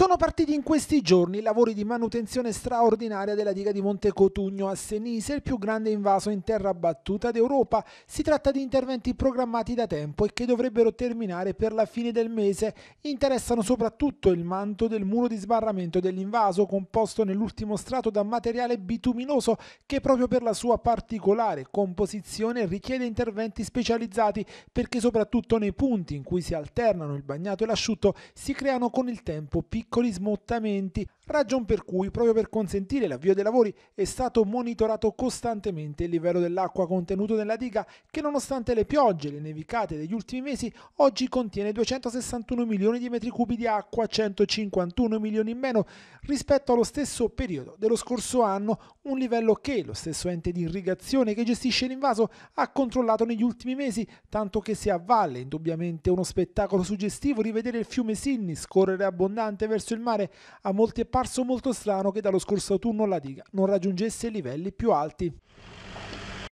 Sono partiti in questi giorni i lavori di manutenzione straordinaria della diga di Monte Cotugno a Senise, il più grande invaso in terra battuta d'Europa. Si tratta di interventi programmati da tempo e che dovrebbero terminare per la fine del mese. Interessano soprattutto il manto del muro di sbarramento dell'invaso, composto nell'ultimo strato da materiale bituminoso che proprio per la sua particolare composizione richiede interventi specializzati perché soprattutto nei punti in cui si alternano il bagnato e l'asciutto si creano con il tempo piccoli piccoli smottamenti, ragion per cui, proprio per consentire l'avvio dei lavori, è stato monitorato costantemente il livello dell'acqua contenuto nella diga che nonostante le piogge e le nevicate degli ultimi mesi, oggi contiene 261 milioni di metri cubi di acqua, 151 milioni in meno rispetto allo stesso periodo dello scorso anno, un livello che lo stesso ente di irrigazione che gestisce l'invaso ha controllato negli ultimi mesi, tanto che si avvalle indubbiamente uno spettacolo suggestivo rivedere il fiume Sinni scorrere abbondante verso verso il mare, a molti è parso molto strano che dallo scorso autunno la diga non raggiungesse livelli più alti.